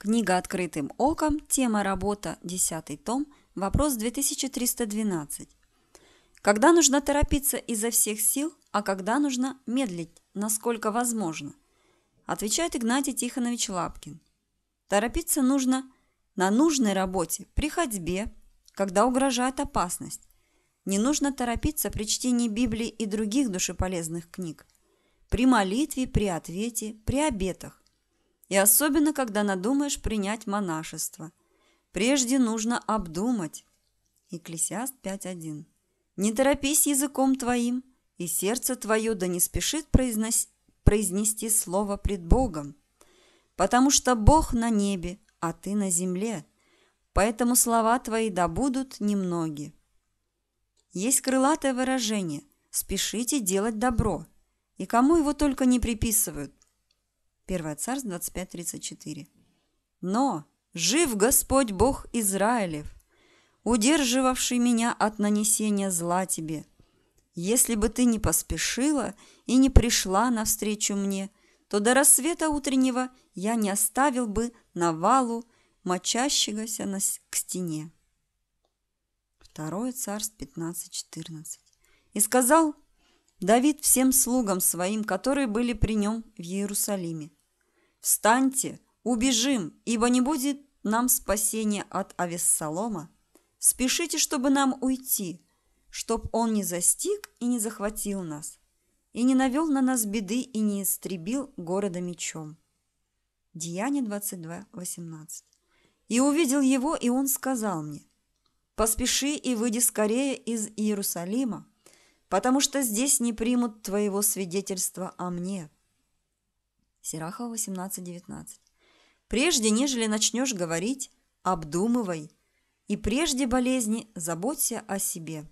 Книга «Открытым оком», тема «Работа», 10 том, вопрос 2312. Когда нужно торопиться изо всех сил, а когда нужно медлить, насколько возможно? Отвечает Игнатий Тихонович Лапкин. Торопиться нужно на нужной работе, при ходьбе, когда угрожает опасность. Не нужно торопиться при чтении Библии и других душеполезных книг. При молитве, при ответе, при обетах и особенно, когда надумаешь принять монашество. Прежде нужно обдумать. Екклесиаст 5.1. Не торопись языком твоим, и сердце твое да не спешит произнос... произнести слово пред Богом, потому что Бог на небе, а ты на земле, поэтому слова твои да будут немногие. Есть крылатое выражение «спешите делать добро», и кому его только не приписывают, 1 Царств 25.34. «Но жив Господь Бог Израилев, удерживавший меня от нанесения зла тебе. Если бы ты не поспешила и не пришла навстречу мне, то до рассвета утреннего я не оставил бы навалу, мочащегося на, к стене. Второе царство 15-14. И сказал Давид всем слугам своим, которые были при нем в Иерусалиме, Встаньте, убежим, ибо не будет нам спасения от Авессалома. Спешите, чтобы нам уйти, чтоб он не застиг и не захватил нас, и не навел на нас беды и не истребил города мечом». Деяние 22.18. «И увидел его, и он сказал мне, «Поспеши и выйди скорее из Иерусалима, потому что здесь не примут твоего свидетельства о мне». Серахова 18-19. Прежде, нежели начнешь говорить, обдумывай. И прежде болезни заботься о себе.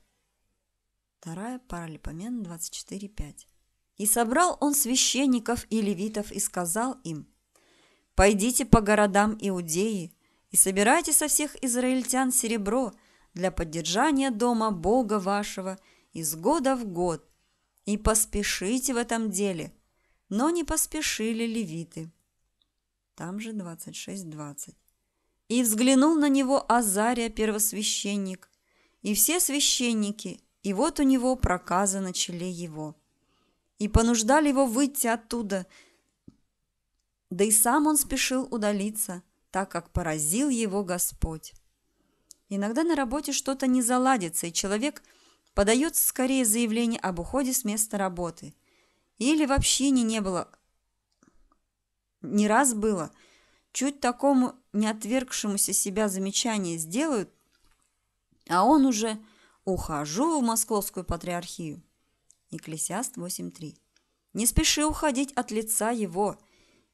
Вторая Паралипомен 24.5. И собрал он священников и левитов и сказал им, «Пойдите по городам Иудеи и собирайте со всех израильтян серебро для поддержания дома Бога вашего из года в год, и поспешите в этом деле, но не поспешили левиты. Там же 26-20. И взглянул на него Азария первосвященник, и все священники, и вот у него проказа на челе его. И понуждали его выйти оттуда, да и сам он спешил удалиться, так как поразил его Господь. Иногда на работе что-то не заладится, и человек подает скорее заявление об уходе с места работы – или вообще не не было. Не раз было. Чуть такому не отвергшемуся себя замечание сделают, а он уже «ухожу в московскую патриархию». Екклесиаст 8.3. «Не спеши уходить от лица его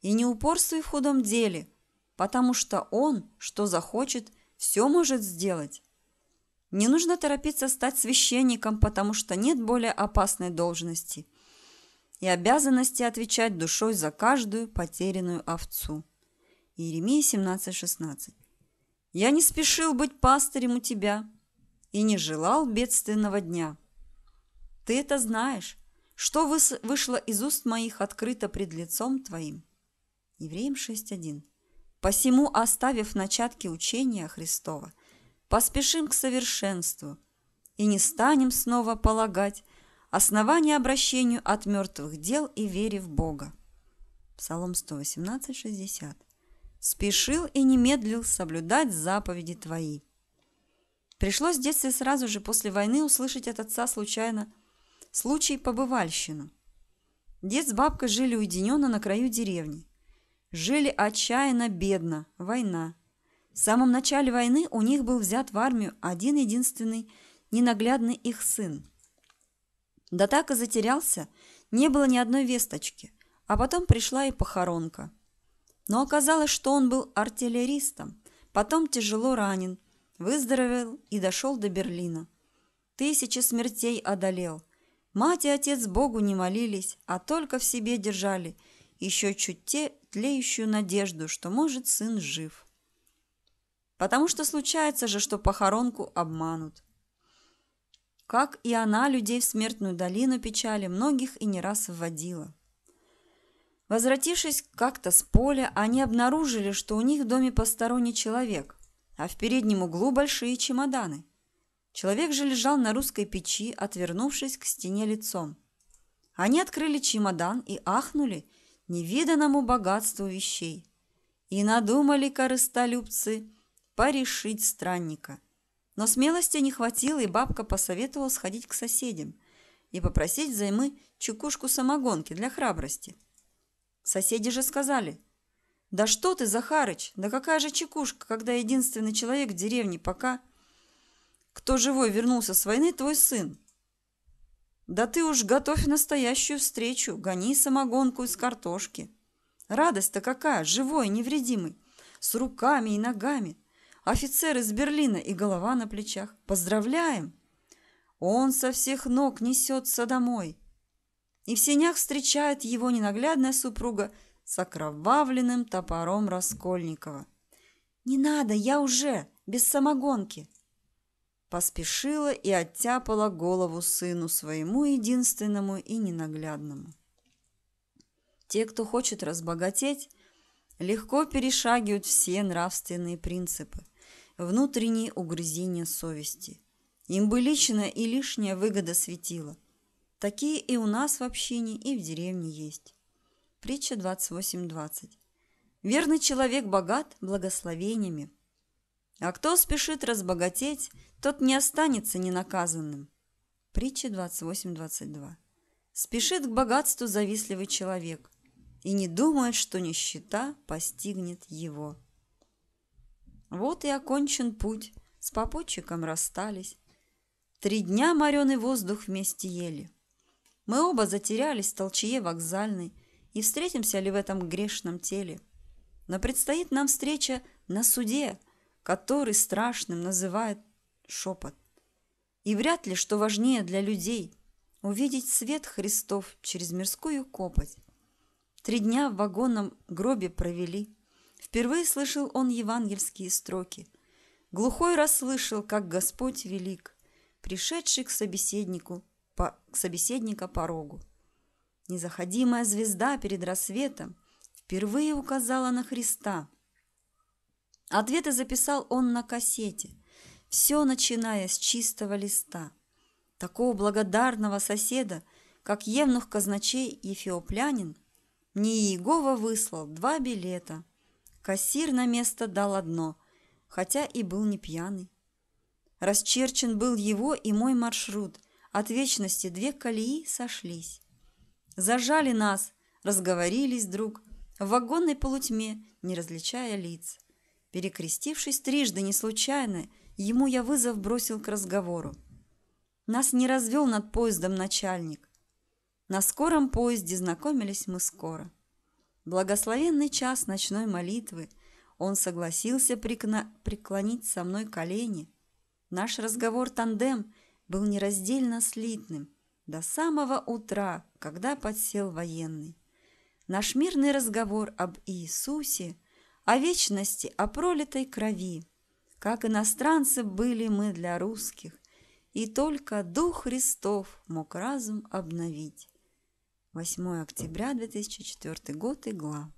и не упорствуй в худом деле, потому что он, что захочет, все может сделать». Не нужно торопиться стать священником, потому что нет более опасной должности – и обязанности отвечать душой за каждую потерянную овцу. Иеремия 17.16 «Я не спешил быть пастырем у тебя и не желал бедственного дня. Ты это знаешь, что вышло из уст моих открыто пред лицом твоим». Евреям 6.1 «Посему, оставив начатки учения Христова, поспешим к совершенству и не станем снова полагать основание обращению от мертвых дел и вере в Бога. Псалом 118:60 «Спешил и не медлил соблюдать заповеди Твои». Пришлось в детстве сразу же после войны услышать от отца случайно случай побывальщину. Дед с бабкой жили уединенно на краю деревни. Жили отчаянно бедно, война. В самом начале войны у них был взят в армию один-единственный ненаглядный их сын – да так и затерялся, не было ни одной весточки, а потом пришла и похоронка. Но оказалось, что он был артиллеристом, потом тяжело ранен, выздоровел и дошел до Берлина. Тысячи смертей одолел. Мать и отец Богу не молились, а только в себе держали еще чуть те тлеющую надежду, что, может, сын жив. Потому что случается же, что похоронку обманут как и она людей в смертную долину печали многих и не раз вводила. Возвратившись как-то с поля, они обнаружили, что у них в доме посторонний человек, а в переднем углу большие чемоданы. Человек же лежал на русской печи, отвернувшись к стене лицом. Они открыли чемодан и ахнули невиданному богатству вещей. И надумали корыстолюбцы порешить странника – но смелости не хватило, и бабка посоветовала сходить к соседям и попросить взаймы чекушку самогонки для храбрости. Соседи же сказали, «Да что ты, Захарыч, да какая же чекушка, когда единственный человек в деревне пока...» кто живой вернулся с войны, твой сын. Да ты уж готовь настоящую встречу, гони самогонку из картошки. Радость-то какая, живой, невредимый, с руками и ногами. Офицер из Берлина и голова на плечах. Поздравляем! Он со всех ног несется домой. И в сенях встречает его ненаглядная супруга с окровавленным топором Раскольникова. «Не надо, я уже, без самогонки!» Поспешила и оттяпала голову сыну своему единственному и ненаглядному. Те, кто хочет разбогатеть, легко перешагивают все нравственные принципы внутренние угрызения совести. Им бы личная и лишняя выгода светила. Такие и у нас в общине, и в деревне есть. Притча 28.20. Верный человек богат благословениями. А кто спешит разбогатеть, тот не останется ненаказанным. Притча 28.22. Спешит к богатству завистливый человек и не думает, что нищета постигнет его. Вот и окончен путь, с попутчиком расстались. Три дня мореный воздух вместе ели. Мы оба затерялись в толчье вокзальной, и встретимся ли в этом грешном теле. Но предстоит нам встреча на суде, который страшным называет шепот. И вряд ли, что важнее для людей, увидеть свет Христов через мирскую копоть. Три дня в вагонном гробе провели – Впервые слышал он евангельские строки. Глухой расслышал, как Господь велик, пришедший к собеседнику, по, к собеседника порогу. Незаходимая звезда перед рассветом впервые указала на Христа. Ответы записал он на кассете, все начиная с чистого листа. Такого благодарного соседа, как Евнух Казначей Ефиоплянин, мне Иегова выслал два билета – Кассир на место дал одно, хотя и был не пьяный. Расчерчен был его и мой маршрут. От вечности две колеи сошлись. Зажали нас, разговорились друг, в вагонной полутьме, не различая лиц. Перекрестившись трижды не случайно, ему я вызов бросил к разговору. Нас не развел над поездом начальник. На скором поезде знакомились мы скоро. Благословенный час ночной молитвы. Он согласился преклонить со мной колени. Наш разговор-тандем был нераздельно слитным до самого утра, когда подсел военный. Наш мирный разговор об Иисусе, о вечности, о пролитой крови. Как иностранцы были мы для русских, и только Дух Христов мог разум обновить. 8 октября 2004 год, Игла.